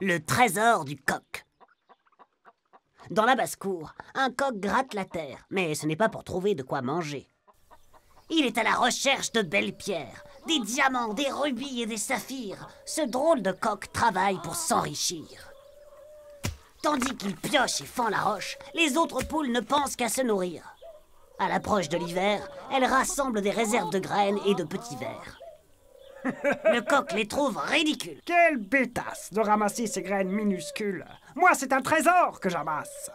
le trésor du coq. Dans la basse-cour, un coq gratte la terre, mais ce n'est pas pour trouver de quoi manger. Il est à la recherche de belles pierres, des diamants, des rubis et des saphirs. Ce drôle de coq travaille pour s'enrichir. Tandis qu'il pioche et fend la roche, les autres poules ne pensent qu'à se nourrir. À l'approche de l'hiver, elles rassemblent des réserves de graines et de petits vers. Le coq les trouve ridicules. Quelle bêtasse de ramasser ces graines minuscules. Moi, c'est un trésor que j'amasse.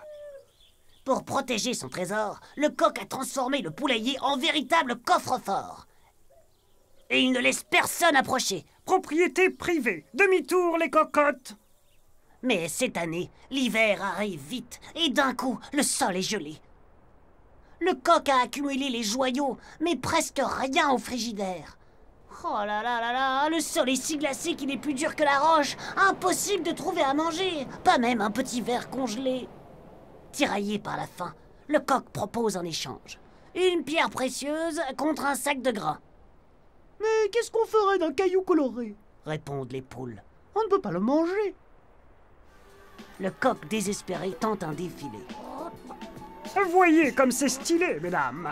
Pour protéger son trésor, le coq a transformé le poulailler en véritable coffre-fort. Et il ne laisse personne approcher. Propriété privée. Demi-tour, les cocottes. Mais cette année, l'hiver arrive vite et d'un coup, le sol est gelé. Le coq a accumulé les joyaux, mais presque rien au frigidaire. Oh là là là là, le sol est si glacé qu'il est plus dur que la roche. Impossible de trouver à manger, pas même un petit verre congelé. Tiraillé par la faim, le coq propose en échange une pierre précieuse contre un sac de grains. Mais qu'est-ce qu'on ferait d'un caillou coloré répondent les poules. On ne peut pas le manger. Le coq désespéré tente un défilé. Voyez comme c'est stylé, mesdames.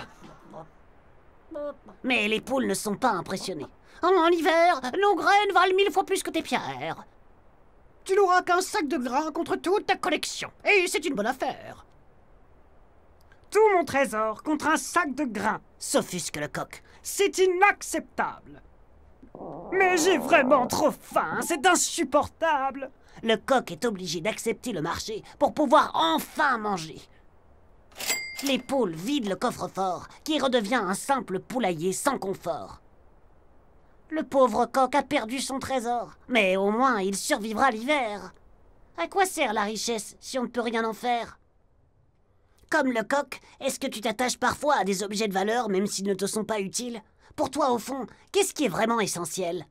Mais les poules ne sont pas impressionnées. En hiver, nos graines valent mille fois plus que tes pierres. Tu n'auras qu'un sac de grains contre toute ta collection. Et c'est une bonne affaire. Tout mon trésor contre un sac de grains, s'offusque le coq. C'est inacceptable. Mais j'ai vraiment trop faim, c'est insupportable. Le coq est obligé d'accepter le marché pour pouvoir enfin manger l'épaule vide le coffre-fort, qui redevient un simple poulailler sans confort. Le pauvre coq a perdu son trésor, mais au moins il survivra l'hiver. À quoi sert la richesse si on ne peut rien en faire Comme le coq, est-ce que tu t'attaches parfois à des objets de valeur même s'ils ne te sont pas utiles Pour toi, au fond, qu'est-ce qui est vraiment essentiel